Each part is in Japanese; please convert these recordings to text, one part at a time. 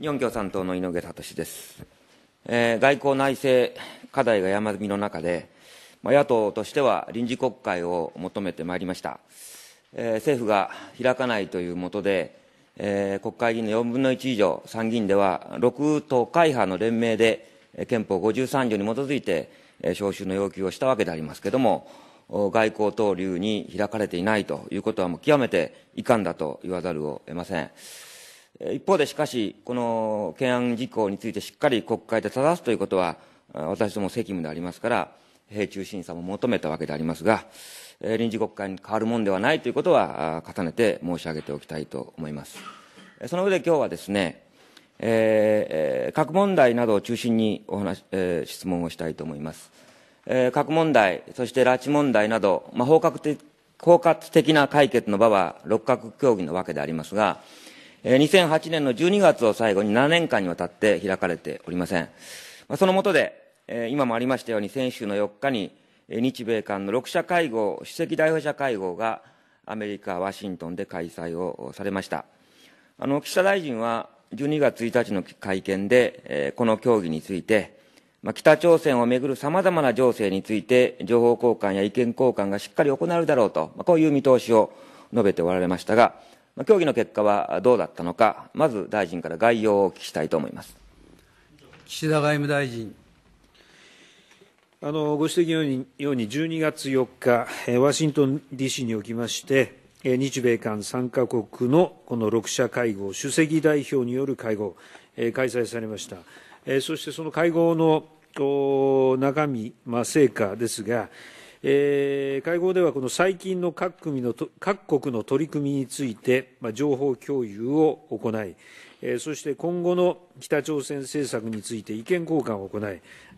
日本共産党の井上聡です、えー、外交内政課題が山積みの中で、まあ、野党としては臨時国会を求めてまいりました、えー、政府が開かないというもとで、えー、国会議員の4分の1以上参議院では6党会派の連名で憲法53条に基づいて招集の要求をしたわけでありますけれども外交等流に開かれていないということはもう極めて遺憾だと言わざるを得ません。一方でしかし、この懸案事項についてしっかり国会で正すということは、私ども責務でありますから、閉中審査も求めたわけでありますが、臨時国会に変わるもんではないということは、重ねて申し上げておきたいと思います。その上で今日はですね、えー、核問題などを中心にお話、えー、質問をしたいと思います。えー、核問題、そして拉致問題など、まあ、包括的包括的な解決の場は六角協議のわけでありますが、2008年の12月を最後に7年間にわたって開かれておりません。そのもとで、今もありましたように先週の4日に、日米韓の6者会合、首席代表者会合がアメリカ・ワシントンで開催をされました。あの、岸田大臣は12月1日の会見で、この協議について、まあ、北朝鮮をめぐるさまざまな情勢について、情報交換や意見交換がしっかり行われるだろうと、まあ、こういう見通しを述べておられましたが、まあ、協議の結果はどうだったのか、まず大臣から概要をお聞きしたいと思います岸田外務大臣。あのご指摘のように、ように12月4日、ワシントン DC におきまして、日米韓3か国のこの6者会合、首席代表による会合、開催されました。そしてその会合の中身、まあ、成果ですが、えー、会合ではこの最近の各組の各国の取り組みについて、まあ、情報共有を行い、えー、そして今後の北朝鮮政策について意見交換を行い、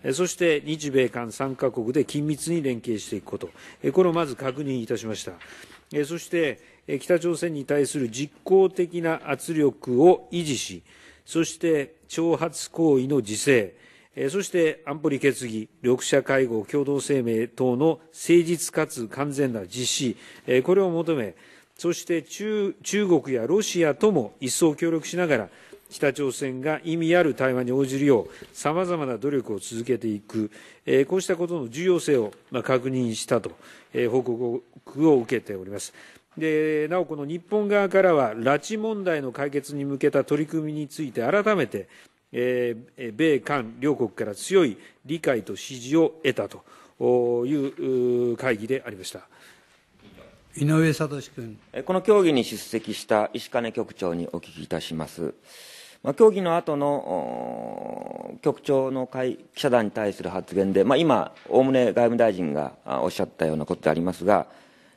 えー、そして日米韓3か国で緊密に連携していくこと、えー、これをまず確認いたしました。えー、そして、えー、北朝鮮に対する実効的な圧力を維持し、そして挑発行為の自制、そして安保理決議、緑者会合、共同声明等の誠実かつ完全な実施、これを求め、そして中国やロシアとも一層協力しながら、北朝鮮が意味ある対話に応じるよう、さまざまな努力を続けていく、こうしたことの重要性を確認したと報告を受けております。でなお、この日本側からは、拉致問題の解決に向けた取り組みについて改めてえー、米韓両国から強い理解と支持を得たという会議でありました。井上聡君この協議に出席した石兼局長にお聞きいたします。まあ、協議の後の局長の会記者団に対する発言で、まあ、今、おおむね外務大臣がおっしゃったようなことでありますが、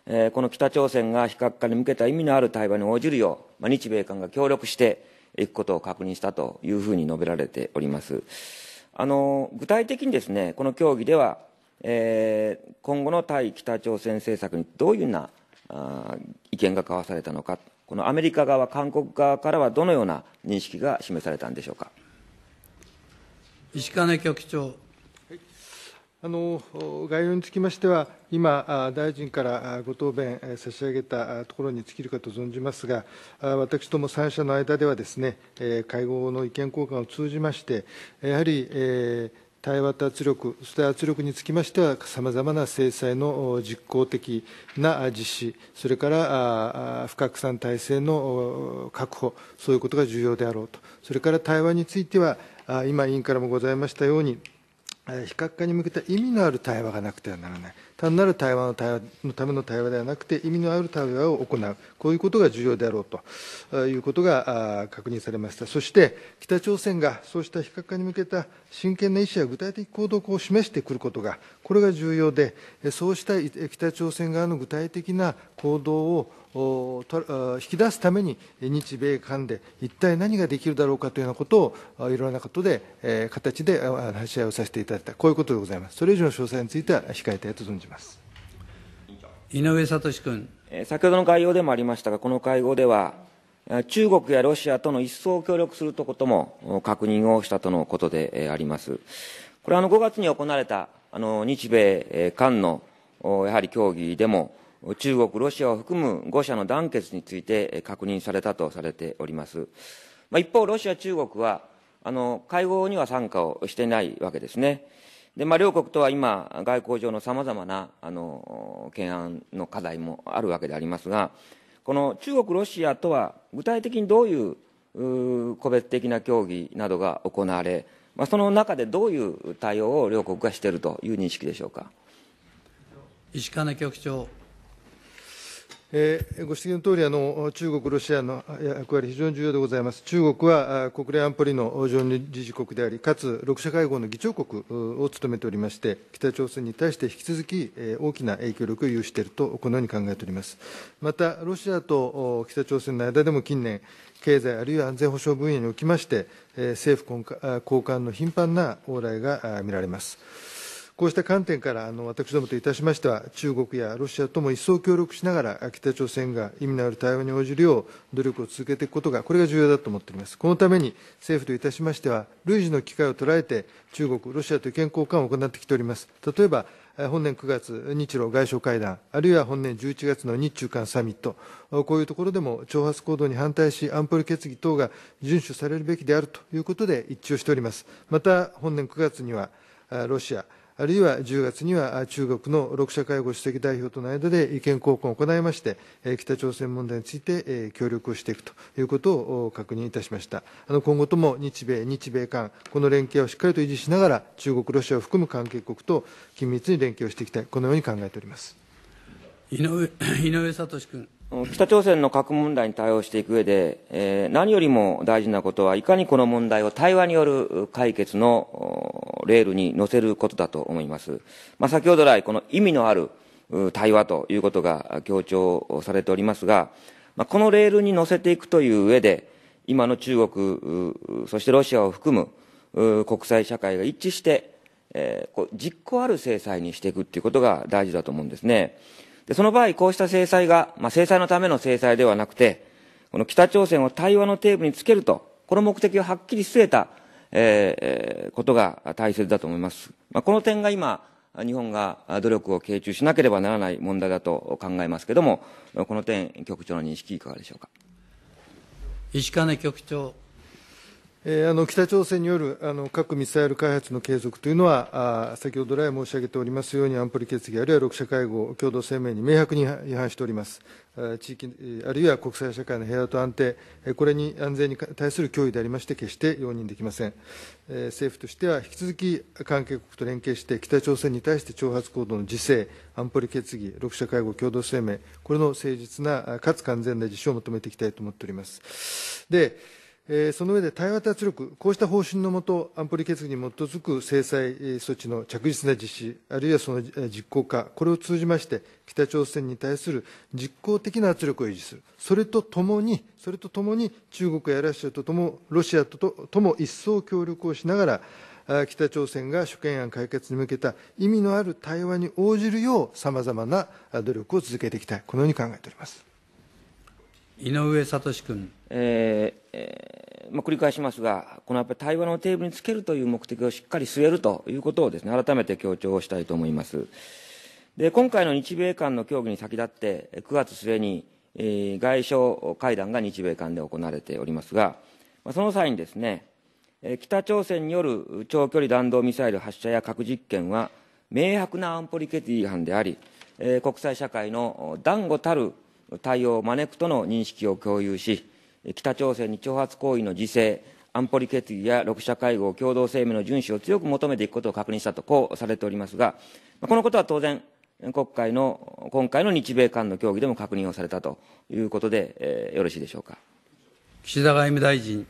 えー、この北朝鮮が非核化に向けた意味のある対話に応じるよう、まあ、日米韓が協力して、いくことを確認したというふうに述べられております。あの具体的にですねこの協議では、えー、今後の対北朝鮮政策にどういうようなあ意見が交わされたのか、このアメリカ側、韓国側からはどのような認識が示されたんでしょうか。石金局長概要につきましては、今、大臣からご答弁差し上げたところに尽きるかと存じますが、私ども3者の間では、会合の意見交換を通じまして、やはり対話と圧力、そして圧力につきましては、さまざまな制裁の実効的な実施、それから不拡散体制の確保、そういうことが重要であろうと、それから対話については、今、委員からもございましたように、非核化に向けた意味のある対話がなくてはならない、単なる対話の対話のための対話ではなくて、意味のある対話を行う、こういうことが重要であろうということが確認されました、そして北朝鮮がそうした非核化に向けた真剣な意思や具体的行動を示してくることが、これが重要で、そうした北朝鮮側の具体的な行動を引き出すために、日米韓で一体何ができるだろうかというようなことを、いろんなことで、形で話し合いをさせていただいた、こういうことでございます。それ以上の詳細については控えたいと存じます。井上聡君。先ほどの概要でもありましたが、この会合では、中国やロシアとの一層協力するとことも確認をしたとのことであります。これはあの5月に行われたあの日米韓のやはり協議でも中国、ロシアを含む5者の団結について確認されたとされております。まあ、一方、ロシア、中国は、あの、会合には参加をしてないわけですね。で、まあ、両国とは今、外交上のさまざまな、あの、懸案の課題もあるわけでありますが、この中国、ロシアとは具体的にどういう個別的な協議などが行われ、まあ、その中でどういう対応を両国がしているという認識でしょうか石川局長。ご指摘のとおり、中国、ロシアの役割、非常に重要でございます。中国は国連安保理の常任理事国であり、かつ6者会合の議長国を務めておりまして、北朝鮮に対して引き続き大きな影響力を有していると、このように考えております。また、ロシアと北朝鮮の間でも近年、経済あるいは安全保障分野におきまして、政府高官の頻繁な往来が見られます。こうした観点から、私どもといたしましては、中国やロシアとも一層協力しながら、北朝鮮が意味のある対話に応じるよう努力を続けていくことが、これが重要だと思っております。このために、政府といたしましては、類似の機会を捉えて、中国、ロシアと意見交換を行ってきております。例えば、本年9月、日露外相会談、あるいは本年11月の日中間サミット、こういうところでも挑発行動に反対し、安保理決議等が遵守されるべきであるということで一致をしております。また、本年9月には、ロシア、あるいは10月には中国の6社会合主席代表との間で意見交換を行いまして、北朝鮮問題について協力をしていくということを確認いたしました。今後とも日米、日米韓、この連携をしっかりと維持しながら、中国、ロシアを含む関係国と緊密に連携をしていきたい、このように考えております井上井上聡君。北朝鮮の核問題に対応していく上で、えー、何よりも大事なことは、いかにこの問題を対話による解決のレールに乗せることだと思います。まあ、先ほど来、この意味のある対話ということが強調されておりますが、まあ、このレールに乗せていくという上で、今の中国、そしてロシアを含む国際社会が一致して、えー、実効ある制裁にしていくということが大事だと思うんですね。でその場合、こうした制裁が、まあ、制裁のための制裁ではなくて、この北朝鮮を対話のテーブルにつけると、この目的をはっきり据えたえー、ことが大切だと思います。まあ、この点が今、日本が努力を傾注しなければならない問題だと考えますけれども、この点、局長の認識、いかがでしょうか。石金局長あの北朝鮮によるあの核・ミサイル開発の継続というのはあ、先ほど来申し上げておりますように、安保理決議、あるいは6者会合、共同声明に明白に違反しております、地域、あるいは国際社会の平和と安定、これに安全に対する脅威でありまして、決して容認できません。政府としては引き続き関係国と連携して、北朝鮮に対して挑発行動の自制、安保理決議、6者会合共同声明、これの誠実なかつ完全な実施を求めていきたいと思っております。でその上で対話圧力、こうした方針のもと、安保理決議に基づく制裁措置の着実な実施、あるいはその実行化、これを通じまして、北朝鮮に対する実効的な圧力を維持する、それとともに、それとともに中国やロシアとともロシアととも一層協力をしながら、北朝鮮が諸懸案解決に向けた意味のある対話に応じるよう、さまざまな努力を続けていきたい、このように考えております。井上聡君、えーえーまあ、繰り返しますが、このやっぱり対話のテーブルにつけるという目的をしっかり据えるということをです、ね、改めて強調したいと思います。で今回の日米間の協議に先立って、9月末に、えー、外相会談が日米間で行われておりますが、まあ、その際にですね、え北朝鮮による長距離弾道ミサイル発射や核実験は、明白な安保理決議違反であり、え国際社会の断固たる対応を招くとの認識を共有し、北朝鮮に挑発行為の自制、安保理決議や6者会合共同声明の遵守を強く求めていくことを確認したと、こうされておりますが、このことは当然、国会の、今回の日米間の協議でも確認をされたということで、えー、よろしいでしょうか。岸田外務大臣。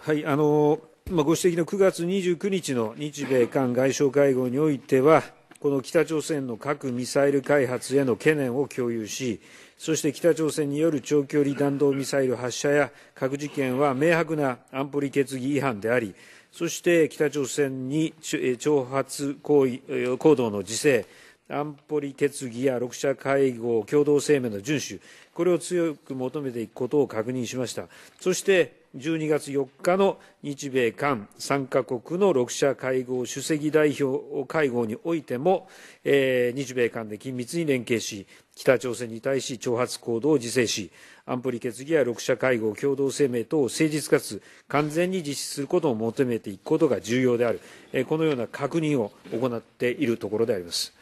はい、あの、まあ、ご指摘の9月29日の日米韓外相会合においては、この北朝鮮の核・ミサイル開発への懸念を共有し、そして北朝鮮による長距離弾道ミサイル発射や核実験は明白な安保理決議違反であり、そして北朝鮮に挑発行為行動の自制、安保理決議や6者会合、共同声明の遵守、これを強く求めていくことを確認しました。そして12月4日の日米韓3カ国の6者会合主席代表会合においても、えー、日米韓で緊密に連携し、北朝鮮に対し挑発行動を自制し、安保理決議や6者会合共同声明等を誠実かつ完全に実施することを求めていくことが重要である、えー、このような確認を行っているところであります。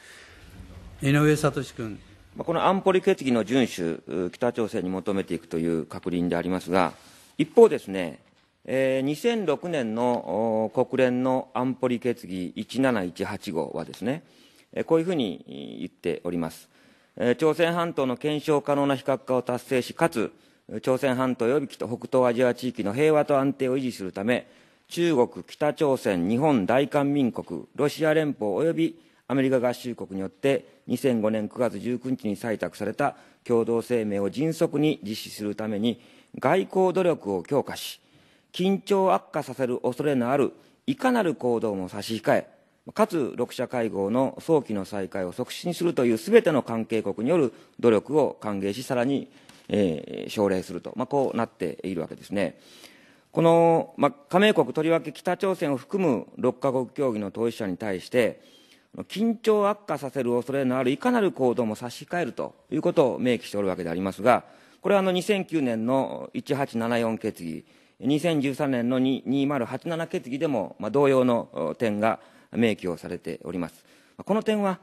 井上聡君。この安保理決議の遵守、北朝鮮に求めていくという確認でありますが、一方ですね、2006年の国連の安保理決議17185はですね、こういうふうに言っております。朝鮮半島の検証可能な非核化を達成し、かつ朝鮮半島及び北東アジア地域の平和と安定を維持するため、中国、北朝鮮、日本、大韓民国、ロシア連邦及びアメリカ合衆国によって2005年9月19日に採択された共同声明を迅速に実施するために、外交努力を強化し、緊張を悪化させる恐れのあるいかなる行動も差し控え、かつ6者会合の早期の再開を促進するというすべての関係国による努力を歓迎し、さらに、えー、奨励すると、まあ、こうなっているわけですね。この、まあ、加盟国とりわけ北朝鮮を含む6カ国協議の当事者に対して、緊張を悪化させる恐れのあるいかなる行動も差し控えるということを明記しておるわけでありますが、これはあの2009年の1874決議、2013年の2087決議でも、同様の点が明記をされております。この点は、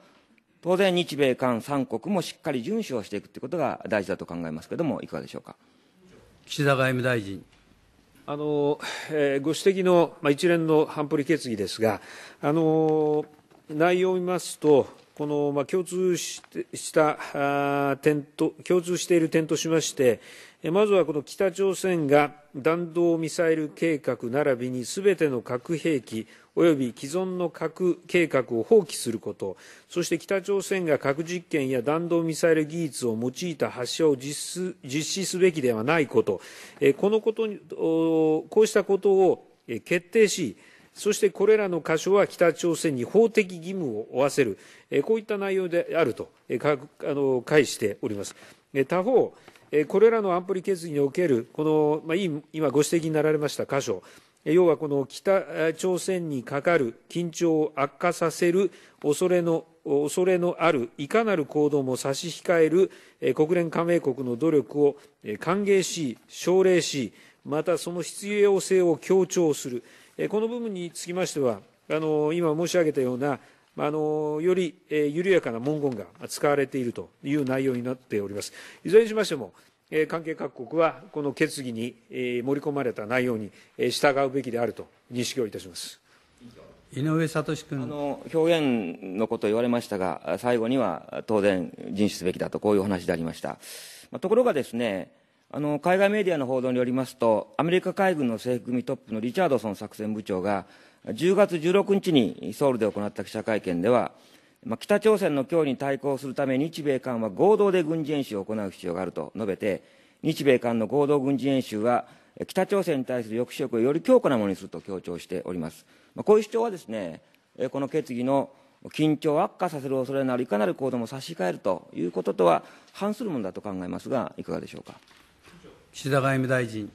当然日米韓3国もしっかり遵守をしていくということが大事だと考えますけれども、いかがでしょうか。岸田外務大臣。あの、ご指摘の、一連の安保理決議ですが、あの内容を見ますと、この共通した点と共通している点としまして、まずはこの北朝鮮が弾道ミサイル計画並びにすべての核兵器および既存の核計画を放棄すること、そして北朝鮮が核実験や弾道ミサイル技術を用いた発射を実施すべきではないこと、このことこうしたことを決定し、そしてこれらの箇所は北朝鮮に法的義務を負わせる、こういった内容であると解しております。他方、これらの安保理決議における、この、まあ、今ご指摘になられました箇所、要はこの北朝鮮にかかる緊張を悪化させる恐れの恐れのあるいかなる行動も差し控える国連加盟国の努力を歓迎し、奨励し、またその必要性を強調する。この部分につきましては、あの今申し上げたような、あのより緩やかな文言が使われているという内容になっております。いずれにしましても、関係各国はこの決議に盛り込まれた内容に従うべきであると認識をいたします。井上聡君あの表現のことを言われましたが、最後には当然、人種すべきだと、こういうお話でありました。まあ、ところがですね、あの海外メディアの報道によりますと、アメリカ海軍の制服組トップのリチャードソン作戦部長が、10月16日にソウルで行った記者会見では、まあ、北朝鮮の脅威に対抗するため、日米韓は合同で軍事演習を行う必要があると述べて、日米韓の合同軍事演習は、北朝鮮に対する抑止力をより強固なものにすると強調しております。まあ、こういう主張はですね、この決議の緊張を悪化させる恐れのあるいかなる行動も差し控えるということとは反するものだと考えますが、いかがでしょうか。岸田外務大臣。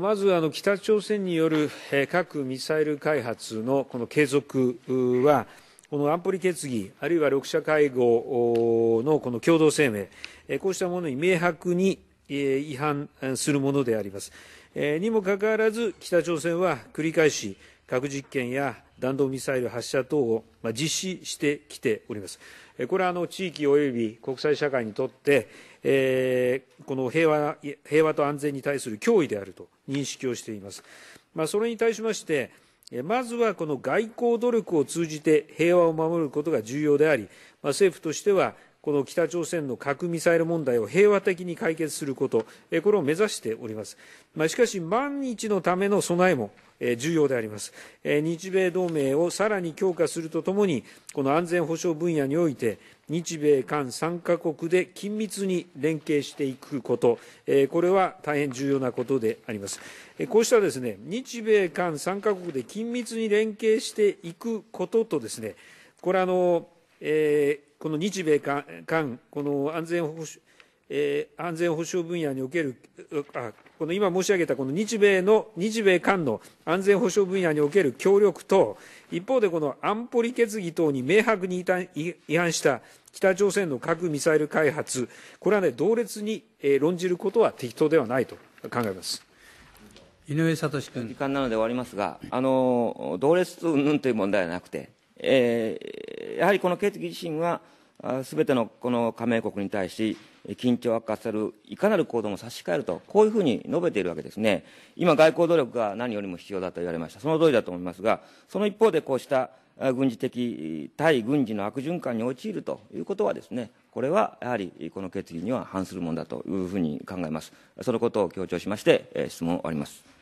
まず北朝鮮による核・ミサイル開発のこの継続は、この安保理決議、あるいは6者会合のこの共同声明、こうしたものに明白に違反するものであります。にもかかわらず、北朝鮮は繰り返し核実験や弾道ミサイル発射等を実施してきております。これは地域及び国際社会にとって、えー、この平和平和と安全に対する脅威であると認識をしています。まあ、それに対しまして、まずはこの外交努力を通じて平和を守ることが重要であり、まあ、政府としては、この北朝鮮の核・ミサイル問題を平和的に解決すること、これを目指しております。まあ、しかし、万一のための備えも重要であります。日米同盟をさらに強化するとともに、この安全保障分野において、日米韓3か国で緊密に連携していくこと、これは大変重要なことであります。こうしたですね、日米韓3か国で緊密に連携していくこととですね、これあの、えー、この日米韓、この安全保障え安全保障分野におけるあこの今申し上げたこの日米の日米間の安全保障分野における協力等一方でこの安保理決議等に明白に違反した北朝鮮の核・ミサイル開発これは、ね、同列に、え論じることは適当ではないと考えます。井上聡君時間なので終わりますが、あの同列うんという問題はなくて、えー、やはりこの決議自身は、すべてのこの加盟国に対し、緊張悪化させるいかなる行動も差し控えると、こういうふうに述べているわけですね。今、外交努力が何よりも必要だと言われました。その通りだと思いますが、その一方でこうした軍事的、対軍事の悪循環に陥るということはですね、これはやはりこの決議には反するものだというふうに考えます。そのことを強調しまして、質問を終わります。